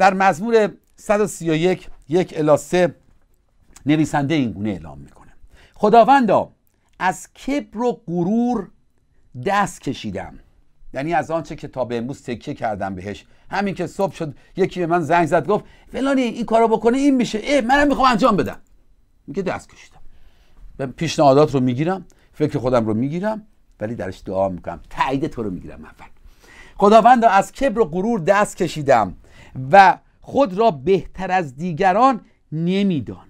در مزمور 131 یک الا 3 نویسنده گونه اعلام میکنه خداوندا از کبر و غرور دست کشیدم یعنی از آنچه که تا به امروز تکیه کردم بهش همین که صبح شد یکی به من زنگ زد گفت فلانی این کارو بکنه این میشه ای منم میخوام انجام بدم میگه دست کشیدم به پیشنهادات رو میگیرم فکر خودم رو میگیرم ولی درش دعا میکنم تایید تو رو میگیرم اول خداوند از کبر و غرور دست کشیدم و خود را بهتر از دیگران نمیدانم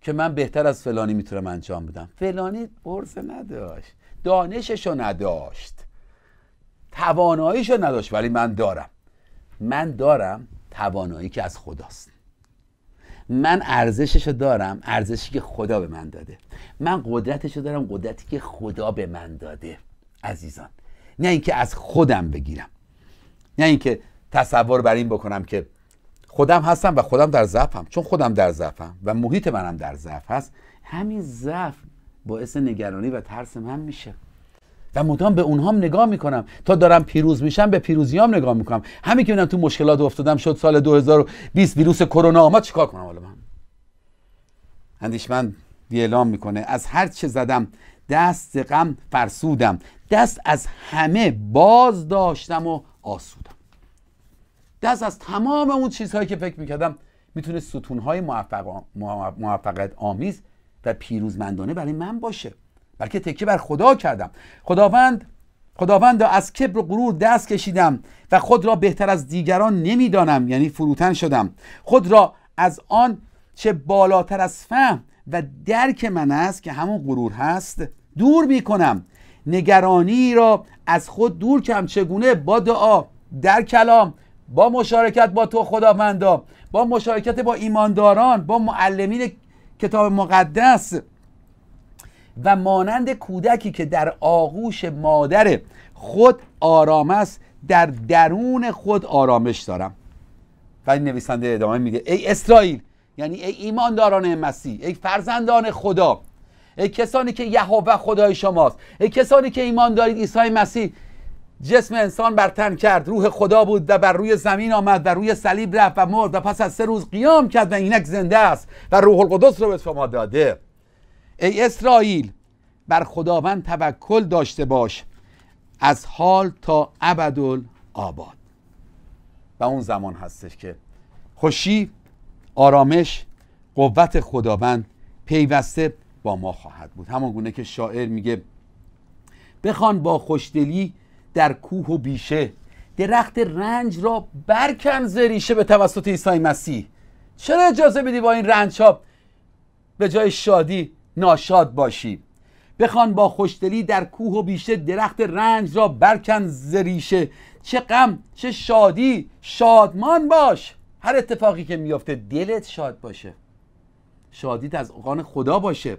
که من بهتر از فلانی میتونم انجام بدم فلانی عرض نداشت دانششو نداشت تواناییشو نداشت ولی من دارم من دارم توانایی که از خداست من ارزشش رو دارم ارزشی که خدا به من داده من قدرتش رو دارم قدرتی که خدا به من داده عزیزان نه اینکه از خودم بگیرم نه اینکه تصور بر این بکنم که خودم هستم و خودم در ضعفم چون خودم در ضعفم و محیط منم در ضعف هست همین ضعف باعث نگرانی و ترس من میشه و مدام به اونها نگاه میکنم تا دارم پیروز میشم به پیروزیام نگاه میکنم همین که اونم تو مشکلات افتادم شد سال 2020 ویروس کرونا آمد چیکار کنم حالا من اندیشمند اعلام میکنه از هر چه زدم دست غم فرسودم دست از همه باز داشتم و آسودم دست از تمام اون چیزهایی که فکر میکردم میتونه ستونهای موفق موفقیت آمیز و پیروزمندانه برای من باشه بلکه تکیه بر خدا کردم خداوند خداوند از کبر و غرور دست کشیدم و خود را بهتر از دیگران نمیدانم یعنی فروتن شدم خود را از آن چه بالاتر از فهم و درک من است که همون غرور هست دور می کنم نگرانی را از خود دور کم چگونه با دعا در کلام با مشارکت با تو خداوندا، با مشارکت با ایمانداران با معلمین کتاب مقدس و مانند کودکی که در آغوش مادر خود آرام است در درون خود آرامش دارم و این نویسنده ادامه میگه ای اسرائیل یعنی ای ایمانداران مسیح ای فرزندان خدا ای کسانی که یهوه خدای شماست ای کسانی که ایمان دارید عیسی مسیح جسم انسان بر تن کرد روح خدا بود و بر روی زمین آمد و روی صلیب رفت و مرد و پس از سه روز قیام کرد و اینک زنده است و روح القدس رو به شما داده ای اسرائیل بر خداوند توکل داشته باش از حال تا ابدال آباد و اون زمان هستش که خوشی آرامش قوت خداوند پیوسته با ما خواهد بود همان گونه که شاعر میگه بخوان با خوشدلی در کوه و بیشه درخت رنج را برکن زریشه به توسط عیسی مسیح چرا اجازه بدی با این رنج ها به جای شادی ناشاد باشی بخوان با خوشدلی در کوه و بیشه درخت رنج را برکن زریشه چه غم چه شادی شادمان باش هر اتفاقی که میافته دلت شاد باشه شادیت از اوقان خدا باشه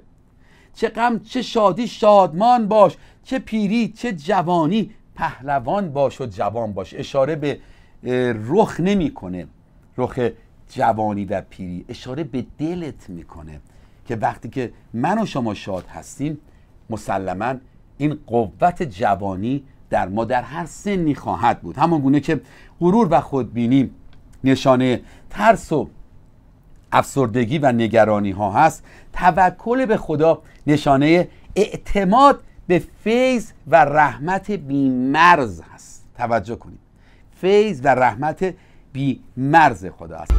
چه غم چه شادی شادمان باش چه پیری چه جوانی پهلوان باش و جوان باش اشاره به رخ نمیکنه رخ جوانی و پیری اشاره به دلت میکنه که وقتی که من و شما شاد هستیم مسلما این قوت جوانی در ما در هر سنی خواهد بود همان گونه که غرور و خودبینی نشانه ترس و افسردگی و نگرانی ها هست توکل به خدا نشانه اعتماد به فیض و رحمت بیمرز هست توجه کنید فیض و رحمت بیمرز خدا است